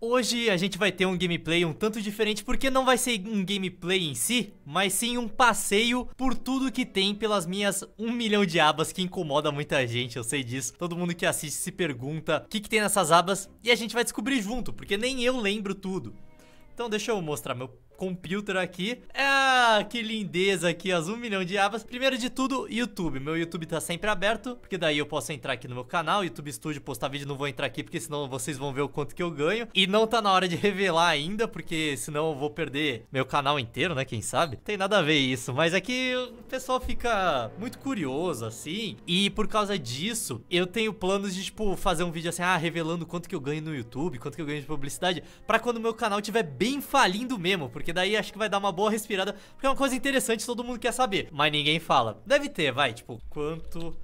Hoje a gente vai ter um gameplay um tanto diferente, porque não vai ser um gameplay em si, mas sim um passeio por tudo que tem pelas minhas um milhão de abas que incomoda muita gente, eu sei disso. Todo mundo que assiste se pergunta o que, que tem nessas abas e a gente vai descobrir junto, porque nem eu lembro tudo. Então deixa eu mostrar meu computer aqui. Ah, que lindeza aqui, as 1 milhão de abas. Primeiro de tudo, YouTube. Meu YouTube tá sempre aberto, porque daí eu posso entrar aqui no meu canal, YouTube Studio, postar vídeo, não vou entrar aqui, porque senão vocês vão ver o quanto que eu ganho. E não tá na hora de revelar ainda, porque senão eu vou perder meu canal inteiro, né, quem sabe? Tem nada a ver isso, mas é que o pessoal fica muito curioso, assim, e por causa disso, eu tenho planos de, tipo, fazer um vídeo assim, ah, revelando quanto que eu ganho no YouTube, quanto que eu ganho de publicidade, pra quando meu canal tiver bem falindo mesmo, porque porque daí acho que vai dar uma boa respirada. Porque é uma coisa interessante, todo mundo quer saber. Mas ninguém fala. Deve ter, vai. Tipo, quanto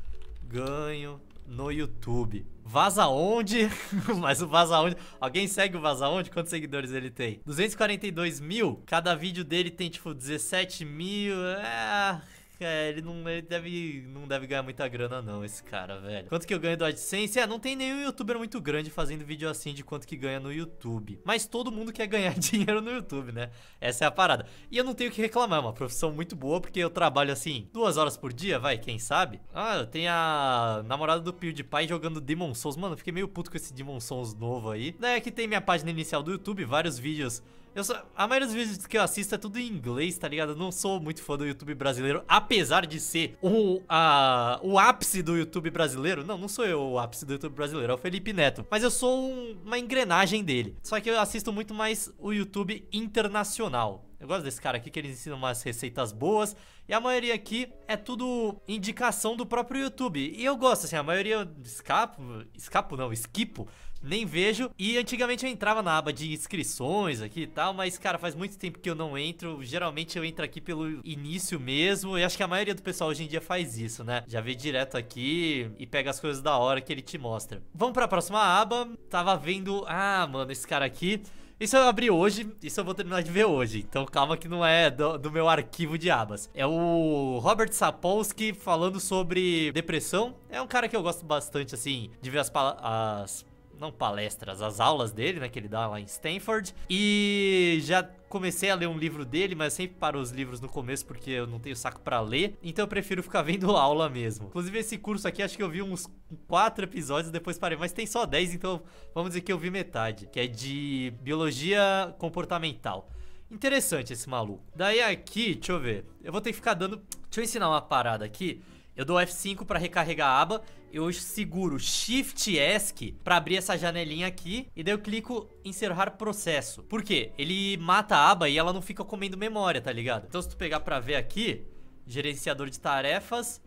ganho no YouTube? Vaza onde? Mas o Vaza onde? Alguém segue o Vaza onde? Quantos seguidores ele tem? 242 mil? Cada vídeo dele tem, tipo, 17 mil. É... É, ele não ele deve, não deve ganhar muita grana não, esse cara, velho. Quanto que eu ganho do AdSense? É, não tem nenhum youtuber muito grande fazendo vídeo assim de quanto que ganha no YouTube. Mas todo mundo quer ganhar dinheiro no YouTube, né? Essa é a parada. E eu não tenho o que reclamar, é uma profissão muito boa, porque eu trabalho assim, duas horas por dia, vai, quem sabe? Ah, eu tenho a namorada do PewDiePie jogando Demon Souls. Mano, fiquei meio puto com esse Demon Souls novo aí. Daí é aqui tem minha página inicial do YouTube, vários vídeos... Eu só, a maioria dos vídeos que eu assisto é tudo em inglês, tá ligado? Eu não sou muito fã do YouTube brasileiro, apesar de ser o, a, o ápice do YouTube brasileiro, não, não sou eu o ápice do YouTube brasileiro, é o Felipe Neto, mas eu sou um, uma engrenagem dele. Só que eu assisto muito mais o YouTube internacional. Eu gosto desse cara aqui que ele ensina umas receitas boas e a maioria aqui é tudo indicação do próprio YouTube. E eu gosto, assim, a maioria escapo, escapo não, esquipo nem vejo. E antigamente eu entrava na aba de inscrições aqui e tal, mas, cara, faz muito tempo que eu não entro. Geralmente eu entro aqui pelo início mesmo. E acho que a maioria do pessoal hoje em dia faz isso, né? Já vê direto aqui e pega as coisas da hora que ele te mostra. Vamos pra próxima aba. Tava vendo... Ah, mano, esse cara aqui... Isso eu abri hoje, isso eu vou terminar de ver hoje. Então calma que não é do, do, meu arquivo de abas. É o Robert Sapolsky falando sobre depressão. É um cara que eu gosto bastante, assim, de ver as, as não palestras, as aulas dele, né, que ele dá lá em Stanford. E já comecei a ler um livro dele, mas sempre paro os livros no começo porque eu não tenho saco para ler, então eu prefiro ficar vendo aula mesmo. Inclusive esse curso aqui, acho que eu vi uns quatro episódios, depois parei, mas tem só 10, então vamos dizer que eu vi metade, que é de biologia comportamental. Interessante esse maluco. Daí aqui, deixa eu ver. Eu vou ter que ficar dando... Deixa eu ensinar uma parada aqui. Eu dou F5 para recarregar a aba eu seguro Shift ESC para abrir essa janelinha aqui e daí eu clico encerrar processo. Por quê? Ele mata a aba e ela não fica comendo memória, tá ligado? Então se tu pegar para ver aqui, gerenciador de tarefas,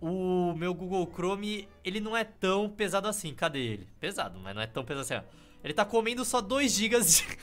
o meu Google Chrome, ele não é tão pesado assim. Cadê ele? Pesado, mas não é tão pesado assim, ó. Ele tá comendo só 2 GB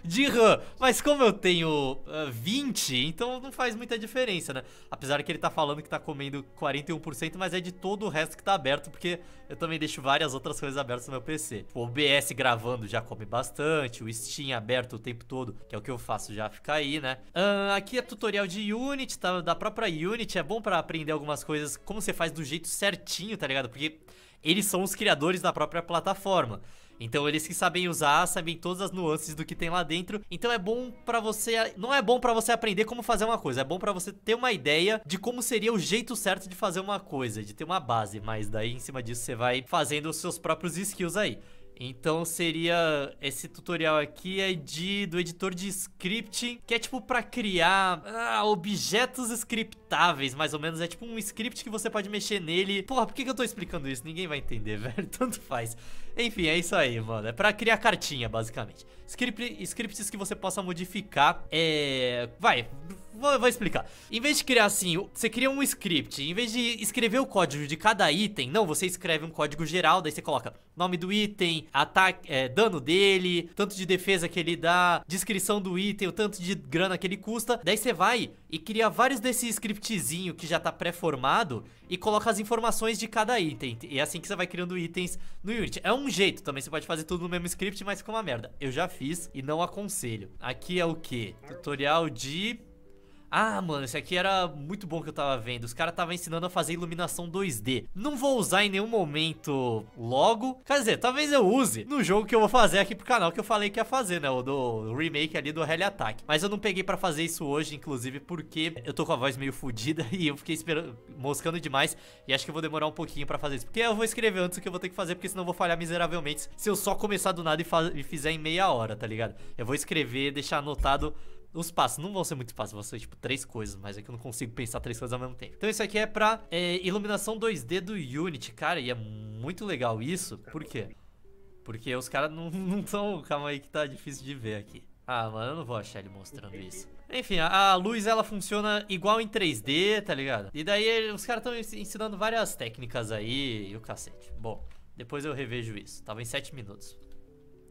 de, RAM. Mas como eu tenho uh, ah, 20, então não faz muita diferença, né? Apesar que ele tá falando que tá comendo 41%, mas é de todo o resto que tá aberto, porque eu também deixo várias outras coisas abertas no meu PC. O OBS gravando já come bastante, o Steam aberto o tempo todo, que é o que eu faço já fica aí, né? Uh, aqui é tutorial de Unity, tá? Da própria Unity, é bom pra aprender algumas coisas, como você faz do jeito certinho, tá ligado? Porque eles são os criadores da própria plataforma. Então eles que sabem usar, sabem todas as nuances do que tem lá dentro. Então é bom para você, não é bom para você aprender como fazer uma coisa, é bom para você ter uma ideia de como seria o jeito certo de fazer uma coisa, de ter uma base, mas daí em cima disso você vai fazendo os seus próprios skills aí. Então seria esse tutorial aqui é de do editor de scripting, que é tipo para criar ah, objetos scriptáveis, mais ou menos, é tipo um script que você pode mexer nele. Porra, por que, que eu tô explicando isso? Ninguém vai entender, velho, tanto faz. Enfim, é isso aí, mano, é para criar cartinha, basicamente. Script, scripts que você possa modificar, é... vai Vou, vou, explicar. Em vez de criar assim, você cria um script. Em vez de escrever o código de cada item, não, você escreve um código geral, daí você coloca nome do item, ataque, é, dano dele, tanto de defesa que ele dá, descrição do item, o tanto de grana que ele custa. Daí você vai e cria vários desse scriptzinho que já tá pré-formado e coloca as informações de cada item. E é assim que você vai criando itens no Unity. É um jeito também, você pode fazer tudo no mesmo script, mas fica uma merda. Eu já fiz e não aconselho. Aqui é o que? Tutorial de ah, mano, isso aqui era muito bom que eu tava vendo. Os caras estavam ensinando a fazer iluminação 2D. Não vou usar em nenhum momento logo. Quer dizer, talvez eu use no jogo que eu vou fazer aqui pro canal que eu falei que ia fazer, né? O do remake ali do Hell Attack. Mas eu não peguei pra fazer isso hoje, inclusive, porque eu tô com a voz meio fodida e eu fiquei esperando, moscando demais. E acho que eu vou demorar um pouquinho pra fazer isso. Porque eu vou escrever antes o que eu vou ter que fazer, porque senão eu vou falhar miseravelmente se eu só começar do nada e, e fizer em meia hora, tá ligado? Eu vou escrever, deixar anotado os passos não vão ser muito fáceis, vão ser tipo três coisas, mas é que eu não consigo pensar três coisas ao mesmo tempo. Então isso aqui é pra é, iluminação 2D do Unity, cara, e é muito legal isso. Por quê? Porque os caras não estão... Calma aí que tá difícil de ver aqui. Ah, mano, eu não vou achar ele mostrando isso. Enfim, a, a luz, ela funciona igual em 3D, tá ligado? E daí eh, os caras estão ensinando várias técnicas aí e o cacete. Bom, depois eu revejo isso. Tava em 7 minutos.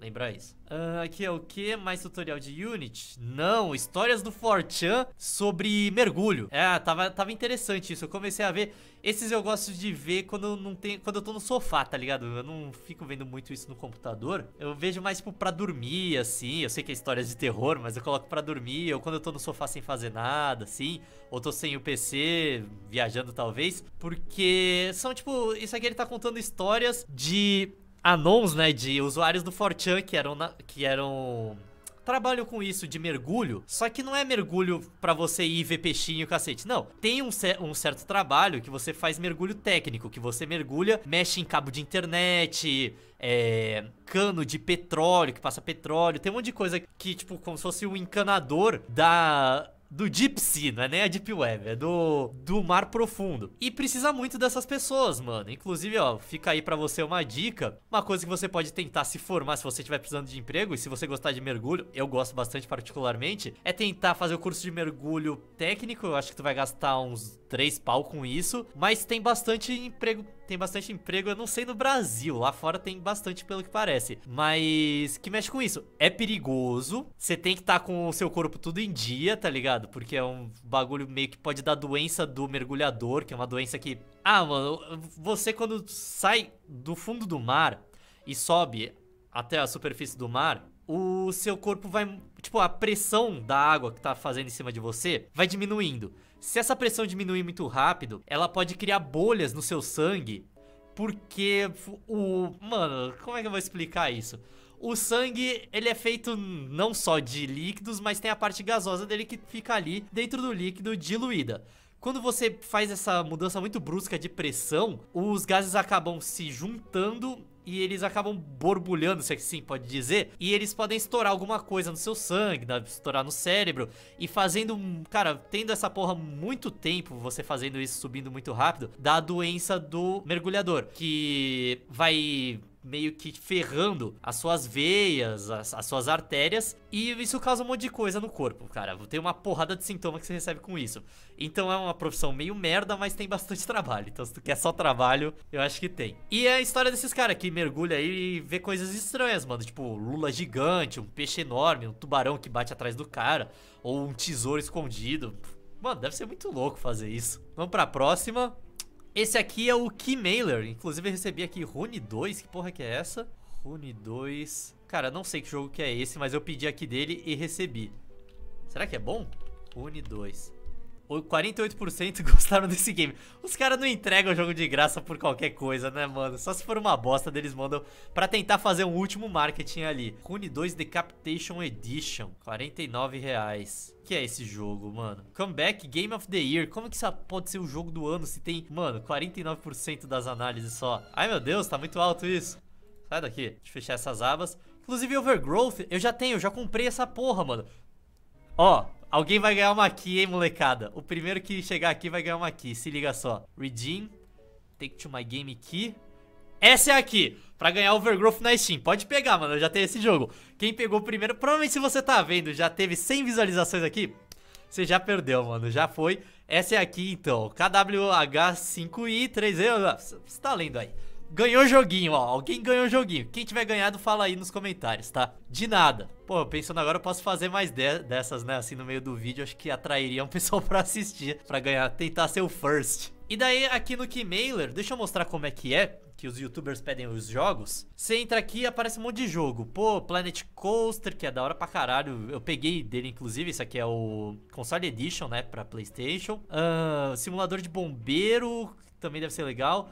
Lembrar isso. Uh, aqui é o que? Mais tutorial de Unity? Não, histórias do Fortran sobre mergulho. É, tava, tava interessante isso. Eu comecei a ver. Esses eu gosto de ver quando eu, não tenho, quando eu tô no sofá, tá ligado? Eu não fico vendo muito isso no computador. Eu vejo mais, tipo, pra dormir, assim. Eu sei que é histórias de terror, mas eu coloco pra dormir. Ou quando eu tô no sofá sem fazer nada, assim. Ou tô sem o PC, viajando talvez. Porque são, tipo, isso aqui ele tá contando histórias de anons, né, de usuários do Fortran que eram na, que eram trabalham com isso de mergulho, só que não é mergulho para você ir ver peixinho, cacete. Não, tem um, um, certo trabalho que você faz mergulho técnico, que você mergulha, mexe em cabo de internet, é, cano de petróleo, que passa petróleo, tem um monte de coisa que, tipo, como se fosse um encanador da do Deep Sea, não é nem a Deep Web, é do, do mar profundo. E precisa muito dessas pessoas, mano. Inclusive, ó, fica aí para você uma dica, uma coisa que você pode tentar se formar se você estiver precisando de emprego e se você gostar de mergulho, eu gosto bastante particularmente, é tentar fazer o curso de mergulho técnico, eu acho que tu vai gastar uns três pau com isso, mas tem bastante emprego tem bastante emprego, eu não sei no Brasil, lá fora tem bastante pelo que parece. Mas que mexe com isso? É perigoso, você tem que estar tá com o seu corpo tudo em dia, tá ligado? Porque é um bagulho meio que pode dar doença do mergulhador, que é uma doença que. Ah, mano, você quando sai do fundo do mar e sobe até a superfície do mar, o seu corpo vai. Tipo, a pressão da água que tá fazendo em cima de você vai diminuindo. Se essa pressão diminuir muito rápido, ela pode criar bolhas no seu sangue, porque o... Mano, como é que eu vou explicar isso? O sangue, ele é feito não só de líquidos, mas tem a parte gasosa dele que fica ali dentro do líquido diluída. Quando você faz essa mudança muito brusca de pressão, os gases acabam se juntando e eles acabam borbulhando, se é que assim pode dizer, e eles podem estourar alguma coisa no seu sangue, né? estourar no cérebro, e fazendo, cara, tendo essa porra muito tempo, você fazendo isso subindo muito rápido, dá a doença do mergulhador, que vai meio que ferrando as suas veias, as, as, suas artérias, e isso causa um monte de coisa no corpo, cara. Tem uma porrada de sintoma que você recebe com isso. Então é uma profissão meio merda, mas tem bastante trabalho. Então se tu quer só trabalho, eu acho que tem. E é a história desses caras que mergulha aí e vê coisas estranhas, mano. Tipo, lula gigante, um peixe enorme, um tubarão que bate atrás do cara, ou um tesouro escondido. Mano, deve ser muito louco fazer isso. Vamos pra próxima. Esse aqui é o Keymailer. Inclusive, eu recebi aqui Rune 2. Que porra que é essa? Rune 2. Cara, não sei que jogo que é esse, mas eu pedi aqui dele e recebi. Será que é bom? Rune 2. 48% gostaram desse game. Os caras não entregam o jogo de graça por qualquer coisa, né, mano? Só se for uma bosta, deles mandam pra tentar fazer um último marketing ali. Rune 2 Decapitation Edition, 49 reais. Que é esse jogo, mano? Comeback Game of the Year. Como que isso pode ser o jogo do ano se tem, mano, 49% das análises só? Ai, meu Deus, tá muito alto isso. Sai daqui. Deixa eu fechar essas abas. Inclusive, Overgrowth, eu já tenho, eu já comprei essa porra, mano. Ó, Alguém vai ganhar uma key, hein, molecada? O primeiro que chegar aqui vai ganhar uma key. Se liga só. Redeem. Take to my game key. Essa é aqui, pra ganhar Overgrowth na Steam. Pode pegar, mano, eu já tenho esse jogo. Quem pegou primeiro, provavelmente se você tá vendo, já teve 100 visualizações aqui, você já perdeu, mano, já foi. Essa é aqui, então, KWH5i3, você tá lendo aí. Ganhou joguinho, ó. Alguém ganhou joguinho. Quem tiver ganhado, fala aí nos comentários, tá? De nada. Pô, pensando agora, eu posso fazer mais de dessas, né? Assim, no meio do vídeo, acho que atrairia um pessoal pra assistir, pra ganhar, tentar ser o first. E daí, aqui no Keymailer, deixa eu mostrar como é que é, que os youtubers pedem os jogos. Você entra aqui e aparece um monte de jogo. Pô, Planet Coaster, que é da hora pra caralho. Eu peguei dele, inclusive, isso aqui é o Console Edition, né, pra Playstation. Uh, simulador de bombeiro, também deve ser legal.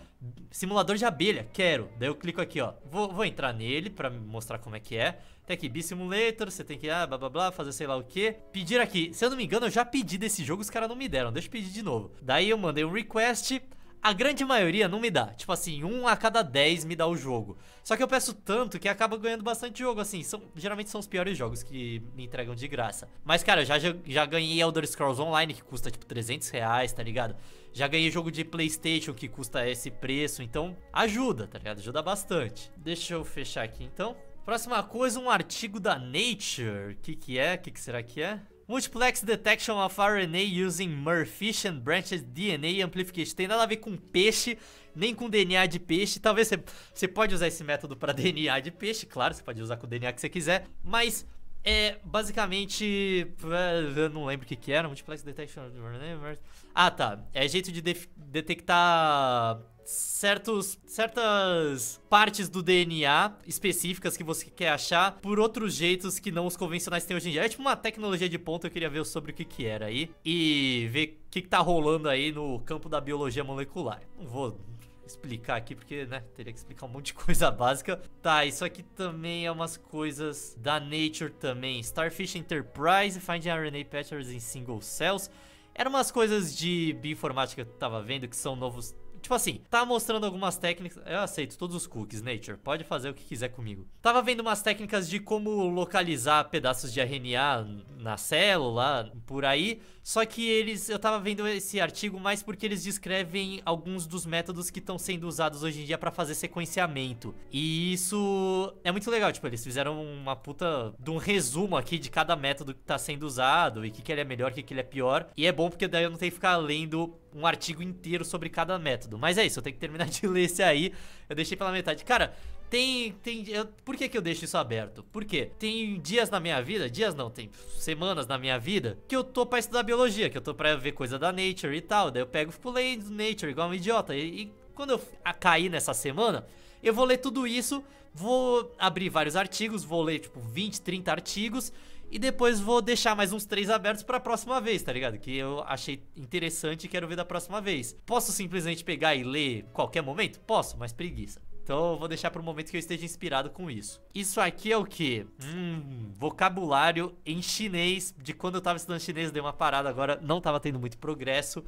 Simulador de abelha, quero. Daí eu clico aqui, ó. Vou, vou entrar nele pra mostrar como é que é. Tem aqui, B-Simulator, você tem que, ah, blá, blá, blá, fazer sei lá o quê Pedir aqui. Se eu não me engano, eu já pedi desse jogo, os caras não me deram. Deixa eu pedir de novo. Daí eu mandei um request... A grande maioria não me dá. Tipo assim, um a cada 10 me dá o jogo. Só que eu peço tanto que acaba ganhando bastante jogo. Assim, são, geralmente são os piores jogos que me entregam de graça. Mas, cara, eu já, já ganhei Elder Scrolls Online, que custa tipo 300 reais, tá ligado? Já ganhei jogo de PlayStation, que custa esse preço. Então, ajuda, tá ligado? Ajuda bastante. Deixa eu fechar aqui então. Próxima coisa, um artigo da Nature. O que, que é? O que, que será que é? Multiplex detection of RNA using Murphish and branched DNA amplification. Tem nada a ver com peixe, nem com DNA de peixe. Talvez você, você pode usar esse método para DNA de peixe, claro, você pode usar com o DNA que você quiser. Mas é basicamente. Eu não lembro o que, que era. Multiplex detection of RNA. Ah, tá. É jeito de detectar certos, certas partes do DNA específicas que você quer achar por outros jeitos que não os convencionais têm hoje em dia. É tipo uma tecnologia de ponta, eu queria ver sobre o que que era aí e ver o que que tá rolando aí no campo da biologia molecular. Não vou explicar aqui, porque, né, teria que explicar um monte de coisa básica. Tá, isso aqui também é umas coisas da Nature também. Starfish Enterprise, Finding RNA Patterns in Single Cells. Eram umas coisas de bioinformática que eu tava vendo, que são novos Tipo assim, tá mostrando algumas técnicas. Eu aceito todos os cookies, Nature. Pode fazer o que quiser comigo. Tava vendo umas técnicas de como localizar pedaços de RNA na célula, por aí. Só que eles, eu tava vendo esse artigo mais porque eles descrevem alguns dos métodos que estão sendo usados hoje em dia para fazer sequenciamento. E isso é muito legal, tipo, eles fizeram uma puta de um resumo aqui de cada método que tá sendo usado e o que, que ele é melhor, o que, que ele é pior. E é bom porque daí eu não tenho que ficar lendo um artigo inteiro sobre cada método. Mas é isso, eu tenho que terminar de ler esse aí. Eu deixei pela metade. Cara, tem, tem, eu, por que que eu deixo isso aberto? Porque tem dias na minha vida, dias não, tem semanas na minha vida que eu tô pra estudar biologia, que eu tô pra ver coisa da Nature e tal, daí eu pego e fico lendo Nature igual um idiota e, e quando eu cair nessa semana, eu vou ler tudo isso, vou abrir vários artigos, vou ler tipo 20, 30 artigos e depois vou deixar mais uns três abertos para a próxima vez, tá ligado? Que eu achei interessante e quero ver da próxima vez. Posso simplesmente pegar e ler qualquer momento? Posso, mas preguiça. Então eu vou deixar para o momento que eu esteja inspirado com isso. Isso aqui é o que? Hum, vocabulário em chinês. De quando eu estava estudando chinês, dei uma parada agora, não estava tendo muito progresso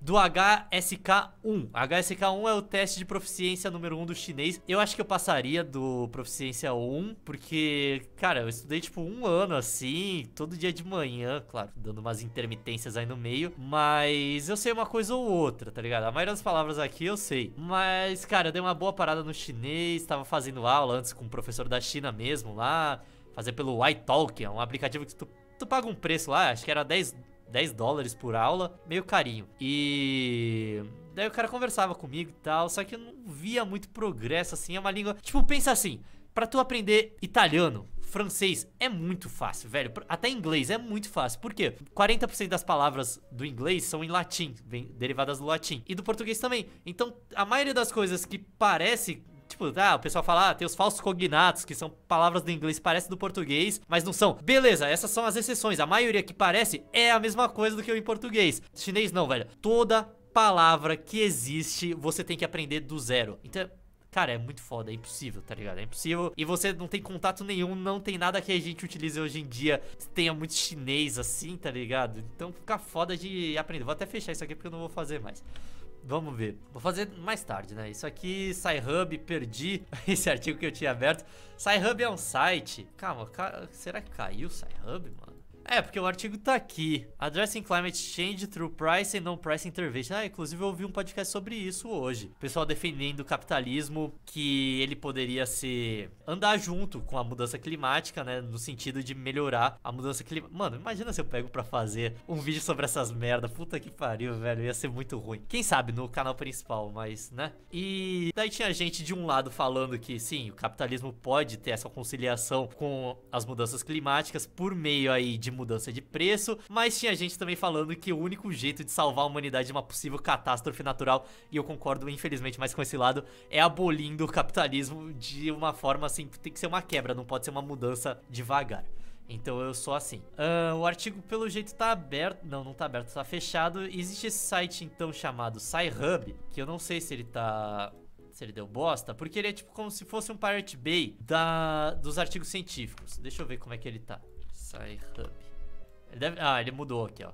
do HSK1. HSK1 é o teste de proficiência número 1 do chinês. Eu acho que eu passaria do proficiência 1, porque, cara, eu estudei tipo um ano assim, todo dia de manhã, claro, dando umas intermitências aí no meio, mas eu sei uma coisa ou outra, tá ligado? A maioria das palavras aqui eu sei. Mas, cara, eu dei uma boa parada no chinês, tava fazendo aula antes com um professor da China mesmo lá, fazer pelo iTalk, é um aplicativo que tu, tu paga um preço lá, acho que era 10 10 dólares por aula, meio carinho. E daí o cara conversava comigo e tal, só que eu não via muito progresso assim, é uma língua, tipo, pensa assim, para tu aprender italiano, francês é muito fácil, velho. Até inglês é muito fácil. Por quê? 40% das palavras do inglês são em latim, vem derivadas do latim. E do português também. Então, a maioria das coisas que parece tipo, ah, o pessoal fala, ah, tem os falsos cognatos, que são palavras do inglês, parecem do português, mas não são. Beleza, essas são as exceções. A maioria que parece é a mesma coisa do que o em português. Chinês não, velho. Toda palavra que existe, você tem que aprender do zero. Então, Cara, é muito foda, é impossível, tá ligado? É impossível. E você não tem contato nenhum, não tem nada que a gente utilize hoje em dia. Tenha muito chinês assim, tá ligado? Então fica foda de aprender. Vou até fechar isso aqui porque eu não vou fazer mais. Vamos ver. Vou fazer mais tarde, né? Isso aqui, SciHub, perdi esse artigo que eu tinha aberto. SciHub é um site. Calma, ca... será que caiu o SciHub, mano? É, porque o artigo tá aqui. Addressing Climate Change Through Price and Non-Price Intervention. Ah, inclusive eu ouvi um podcast sobre isso hoje. O pessoal defendendo o capitalismo, que ele poderia se andar junto com a mudança climática, né? No sentido de melhorar a mudança climática. Mano, imagina se eu pego pra fazer um vídeo sobre essas merda. Puta que pariu, velho. Ia ser muito ruim. Quem sabe no canal principal, mas, né? E daí tinha gente de um lado falando que sim, o capitalismo pode ter essa conciliação com as mudanças climáticas por meio aí de mudança de preço, mas tinha gente também falando que o único jeito de salvar a humanidade de uma possível catástrofe natural, e eu concordo infelizmente mais com esse lado, é abolindo o capitalismo de uma forma assim, tem que ser uma quebra, não pode ser uma mudança devagar. Então eu sou assim. Uh, o artigo, pelo jeito, tá aberto. Não, não tá aberto, tá fechado. Existe esse site, então, chamado SciHub, que eu não sei se ele tá. Se ele deu bosta, porque ele é tipo como se fosse um Pirate Bay da, dos artigos científicos. Deixa eu ver como é que ele tá. SciHub. Ele deve... Ah, ele mudou aqui, ó.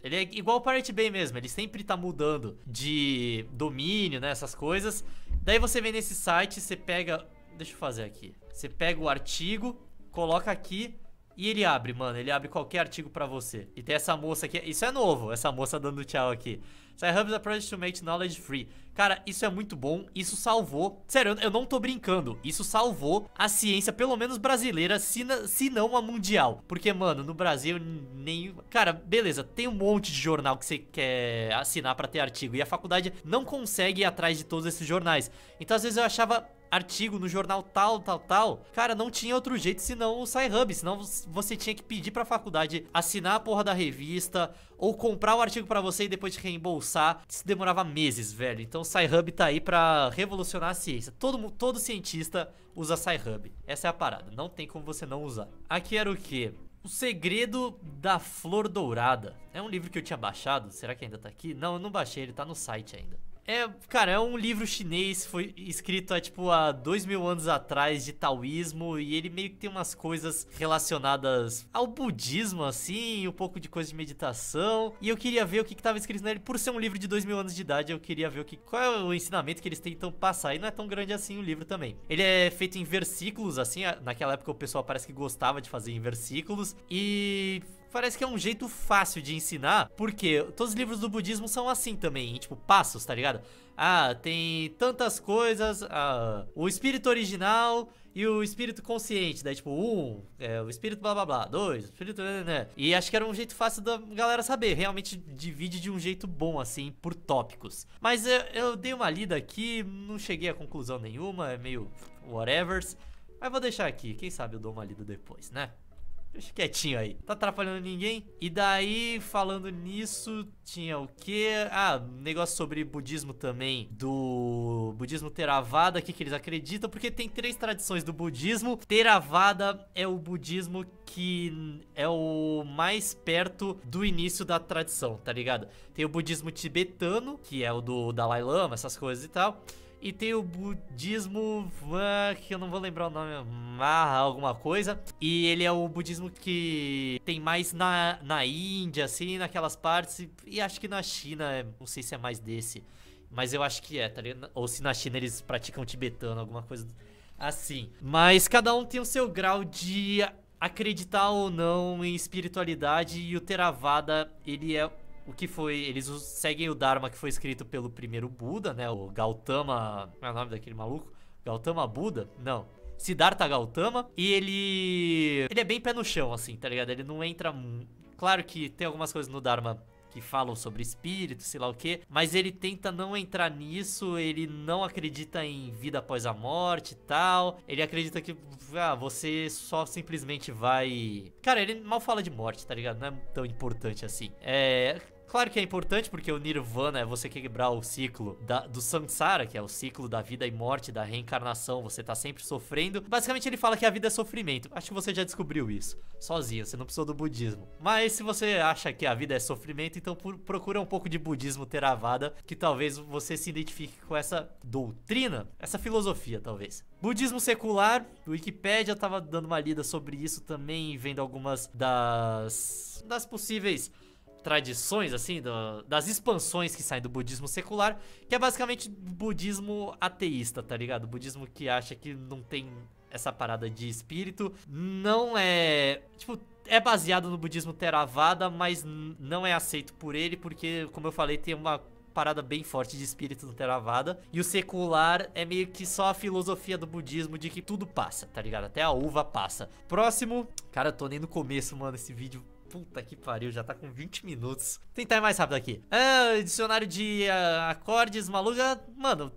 Ele é igual o Pirate Bay mesmo, ele sempre tá mudando de domínio, né, essas coisas. Daí você vem nesse site, você pega... Deixa eu fazer aqui. Você pega o artigo, coloca aqui e ele abre, mano. Ele abre qualquer artigo pra você. E tem essa moça aqui. Isso é novo, essa moça dando tchau aqui. Sci-Hub é is a project to make knowledge free. Cara, isso é muito bom, isso salvou. Sério, eu, não tô brincando. Isso salvou a ciência, pelo menos brasileira, se, na, se não a mundial. Porque, mano, no Brasil, nem... Cara, beleza, tem um monte de jornal que você quer assinar pra ter artigo. E a faculdade não consegue ir atrás de todos esses jornais. Então, às vezes, eu achava artigo no jornal tal, tal, tal, cara, não tinha outro jeito senão o SciHub, senão você tinha que pedir pra faculdade assinar a porra da revista ou comprar o artigo pra você e depois te reembolsar. Isso demorava meses, velho. Então o SciHub tá aí pra revolucionar a ciência. Todo, todo cientista usa SciHub. Essa é a parada, não tem como você não usar. Aqui era o que? O Segredo da Flor Dourada. É um livro que eu tinha baixado, será que ainda tá aqui? Não, eu não baixei, ele tá no site ainda. É, cara, é um livro chinês, foi escrito há, tipo, há dois mil anos atrás de taoísmo, e ele meio que tem umas coisas relacionadas ao budismo, assim, um pouco de coisa de meditação, e eu queria ver o que, que tava escrito nele, por ser um livro de dois mil anos de idade, eu queria ver o que, qual é o ensinamento que eles tentam passar, e não é tão grande assim o livro também. Ele é feito em versículos, assim, naquela época o pessoal parece que gostava de fazer em versículos, e Parece que é um jeito fácil de ensinar, porque todos os livros do budismo são assim também, tipo, passos, tá ligado? Ah, tem tantas coisas, ah, o espírito original e o espírito consciente, daí tipo, um, é, o espírito blá blá blá, dois, o espírito... Né, né, né. E acho que era um jeito fácil da galera saber, realmente divide de um jeito bom, assim, por tópicos. Mas eu, eu dei uma lida aqui, não cheguei a conclusão nenhuma, é meio whatevers, mas vou deixar aqui, quem sabe eu dou uma lida depois, né? Deixa quietinho aí. Tá atrapalhando ninguém? E daí, falando nisso, tinha o quê? Ah, negócio sobre budismo também. Do budismo Theravada, o que, que eles acreditam? Porque tem três tradições do budismo. Theravada é o budismo que é o mais perto do início da tradição, tá ligado? Tem o budismo tibetano, que é o do Dalai Lama, essas coisas e tal. E tem o budismo, que eu não vou lembrar o nome, Maha alguma coisa. E ele é o budismo que tem mais na, na Índia, assim, naquelas partes. E acho que na China, é, não sei se é mais desse. Mas eu acho que é, tá ligado? Ou se na China eles praticam tibetano, alguma coisa assim. Mas cada um tem o seu grau de acreditar ou não em espiritualidade. E o Theravada, ele é o que foi. Eles seguem o Dharma que foi escrito pelo primeiro Buda, né? O Gautama. Como é o nome daquele maluco? Gautama Buda? Não. Siddhartha Gautama. E ele. Ele é bem pé no chão, assim, tá ligado? Ele não entra. Claro que tem algumas coisas no Dharma que falam sobre espírito, sei lá o que, mas ele tenta não entrar nisso, ele não acredita em vida após a morte e tal. Ele acredita que ah, você só simplesmente vai. Cara, ele mal fala de morte, tá ligado? Não é tão importante assim. É. Claro que é importante porque o Nirvana é você quebrar o ciclo da, do Samsara, que é o ciclo da vida e morte, da reencarnação, você tá sempre sofrendo. Basicamente ele fala que a vida é sofrimento. Acho que você já descobriu isso, sozinho, você não precisou do budismo. Mas se você acha que a vida é sofrimento, então procura um pouco de budismo teravada, que talvez você se identifique com essa doutrina, essa filosofia talvez. Budismo secular, Wikipedia, eu tava dando uma lida sobre isso também, vendo algumas das, das possíveis tradições, assim, do, das expansões que saem do budismo secular, que é basicamente budismo ateísta, tá ligado? Budismo que acha que não tem essa parada de espírito. Não é. Tipo, é baseado no budismo Theravada, mas não é aceito por ele, porque, como eu falei, tem uma parada bem forte de espírito no Theravada. E o secular é meio que só a filosofia do budismo de que tudo passa, tá ligado? Até a uva passa. Próximo. Cara, eu tô nem no começo, mano, esse vídeo Puta que pariu, já tá com 20 minutos. Tentar mais rápido aqui. Ah, dicionário de uh, acordes, maluca. Mano,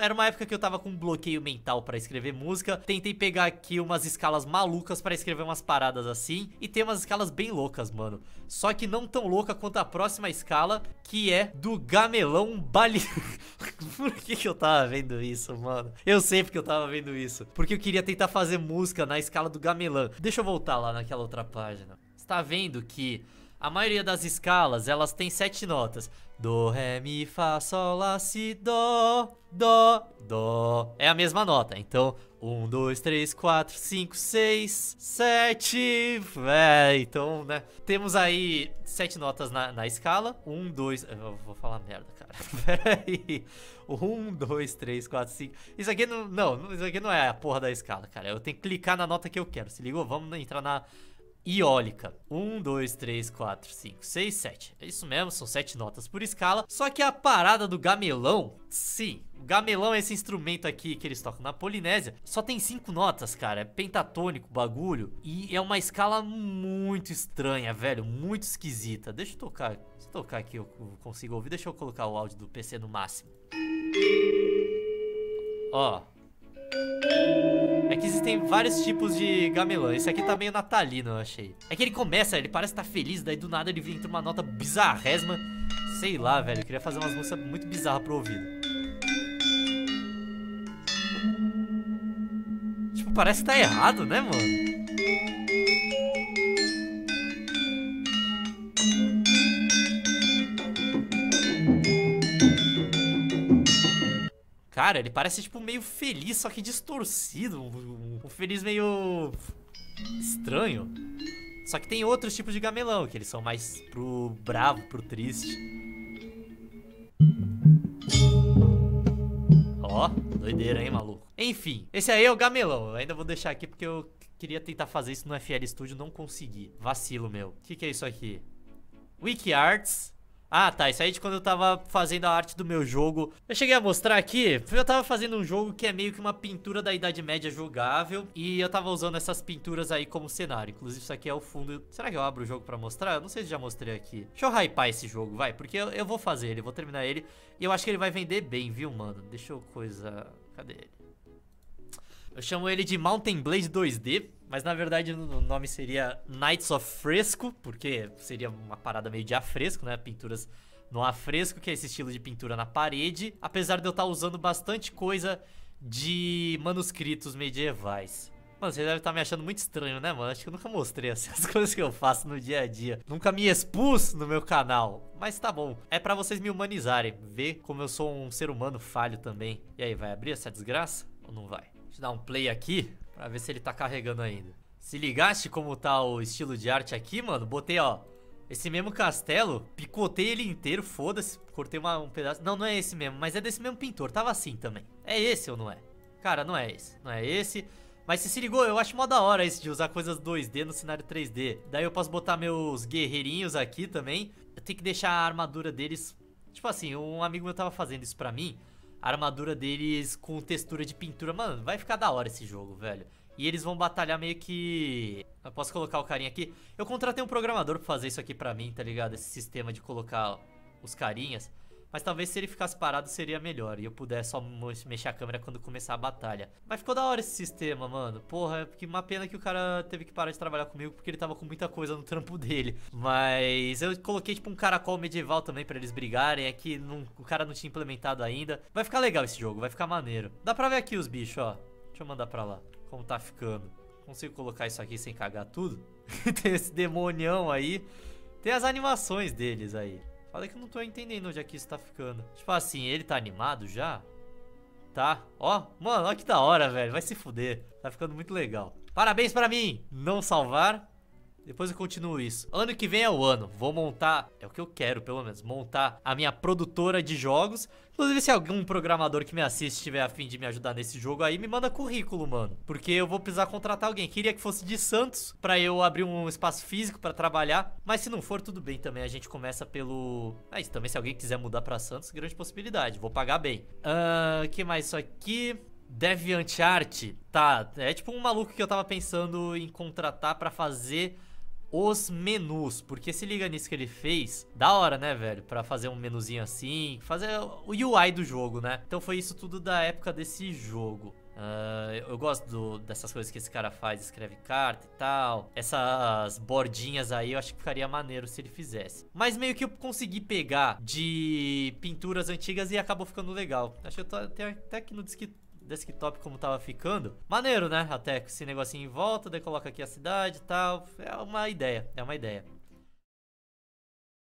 era uma época que eu tava com um bloqueio mental pra escrever música. Tentei pegar aqui umas escalas malucas pra escrever umas paradas assim. E tem umas escalas bem loucas, mano. Só que não tão louca quanto a próxima escala, que é do gamelão bali... Por que que eu tava vendo isso, mano? Eu sei porque eu tava vendo isso. Porque eu queria tentar fazer música na escala do gamelão. Deixa eu voltar lá naquela outra página está vendo que a maioria das escalas, elas têm sete notas. Do, ré, mi, fá, sol, lá, si, dó, dó, dó. É a mesma nota. Então, um, dois, três, quatro, cinco, seis, sete. É, então, né? Temos aí sete notas na, na escala. Um, dois... Eu vou falar merda, cara. Pera Um, dois, três, quatro, cinco... Isso aqui não... Não, isso aqui não é a porra da escala, cara. Eu tenho que clicar na nota que eu quero. Se ligou? Vamos entrar na iólica. 1, 2, 3, 4, 5, 6, 7. É isso mesmo, são 7 notas por escala. Só que a parada do gamelão, sim, o gamelão é esse instrumento aqui que eles tocam na Polinésia. Só tem 5 notas, cara. É pentatônico o bagulho. E é uma escala muito estranha, velho. Muito esquisita. Deixa eu tocar. Se tocar aqui eu consigo ouvir. Deixa eu colocar o áudio do PC no máximo. Ó. É que existem vários tipos de gamelã. Esse aqui tá meio natalino, eu achei. É que ele começa, ele parece estar tá feliz, daí do nada ele vem entra uma nota bizarresma, Sei lá, velho. Eu queria fazer umas músicas muito bizarras pro ouvido. Tipo, parece que tá errado, né, mano? cara, ele parece, tipo, meio feliz, só que distorcido. Um, feliz meio... estranho. Só que tem outros tipos de gamelão, que eles são mais pro bravo, pro triste. Ó, doideira, hein, maluco? Enfim, esse aí é o gamelão. Eu ainda vou deixar aqui porque eu queria tentar fazer isso no FL Studio, não consegui. Vacilo, meu. O que, que é isso aqui? Wiki Arts ah, tá. Isso aí é de quando eu tava fazendo a arte do meu jogo. Eu cheguei a mostrar aqui. Eu tava fazendo um jogo que é meio que uma pintura da Idade Média jogável. E eu tava usando essas pinturas aí como cenário. Inclusive, isso aqui é o fundo. Será que eu abro o jogo pra mostrar? Eu não sei se já mostrei aqui. Deixa eu hypar esse jogo, vai. Porque eu, eu vou fazer ele, vou terminar ele. E eu acho que ele vai vender bem, viu, mano? Deixa eu coisa... Cadê ele? Eu chamo ele de Mountain Blade 2D. Mas na verdade o nome seria Knights of Fresco, porque seria uma parada meio de afresco, né? Pinturas no afresco, que é esse estilo de pintura na parede. Apesar de eu estar usando bastante coisa de manuscritos medievais. Mano, vocês devem estar me achando muito estranho, né, mano? Acho que eu nunca mostrei assim, as coisas que eu faço no dia a dia. Nunca me expus no meu canal. Mas tá bom. É pra vocês me humanizarem. Ver como eu sou um ser humano falho também. E aí, vai abrir essa desgraça? Ou não vai? Deixa eu dar um play aqui. Pra ver se ele tá carregando ainda. Se ligaste como tá o estilo de arte aqui, mano? Botei, ó, esse mesmo castelo, picotei ele inteiro, foda-se, cortei uma, um pedaço. Não, não é esse mesmo, mas é desse mesmo pintor, tava assim também. É esse ou não é? Cara, não é esse, não é esse. Mas se se ligou, eu acho mó da hora isso de usar coisas 2D no cenário 3D. Daí eu posso botar meus guerreirinhos aqui também. Eu tenho que deixar a armadura deles... Tipo assim, um amigo meu tava fazendo isso pra mim armadura deles com textura de pintura. Mano, vai ficar da hora esse jogo, velho. E eles vão batalhar meio que... Eu posso colocar o carinha aqui? Eu contratei um programador pra fazer isso aqui pra mim, tá ligado? Esse sistema de colocar os carinhas. Mas talvez se ele ficasse parado seria melhor. E eu pudesse só mexer a câmera quando começar a batalha. Mas ficou da hora esse sistema, mano. Porra, é uma pena que o cara teve que parar de trabalhar comigo porque ele tava com muita coisa no trampo dele. Mas eu coloquei tipo um caracol medieval também pra eles brigarem. É que não, o cara não tinha implementado ainda. Vai ficar legal esse jogo, vai ficar maneiro. Dá pra ver aqui os bichos, ó. Deixa eu mandar pra lá. Como tá ficando. Consigo colocar isso aqui sem cagar tudo? Tem esse demonião aí. Tem as animações deles aí. Olha que eu não tô entendendo onde aqui é que isso tá ficando. Tipo assim, ele tá animado já? Tá. Ó, mano, olha que da hora, velho. Vai se fuder. Tá ficando muito legal. Parabéns pra mim! Não salvar. Depois eu continuo isso. Ano que vem é o ano. Vou montar, é o que eu quero pelo menos, montar a minha produtora de jogos. Inclusive, se algum programador que me assiste tiver afim de me ajudar nesse jogo aí, me manda currículo, mano. Porque eu vou precisar contratar alguém. Queria que fosse de Santos para eu abrir um espaço físico para trabalhar. Mas se não for, tudo bem também. A gente começa pelo. É isso também. Se alguém quiser mudar para Santos, grande possibilidade. Vou pagar bem. O uh, ah, que mais isso aqui? DeviantArt. Tá, é tipo um maluco que eu tava pensando em contratar para fazer os menus, porque se liga nisso que ele fez, da hora, né, velho? Para fazer um menuzinho assim, fazer o UI do jogo, né? Então foi isso tudo da época desse jogo. Uh, eu gosto do, dessas coisas que esse cara faz, escreve carta e tal. Essas bordinhas aí eu acho que ficaria maneiro se ele fizesse. Mas meio que eu consegui pegar de pinturas antigas e acabou ficando legal. Acho que eu tô até, até aqui no disque desktop como tava ficando. Maneiro, né? Até com esse negocinho em volta, daí coloca aqui a cidade e tal. É uma ideia, é uma ideia.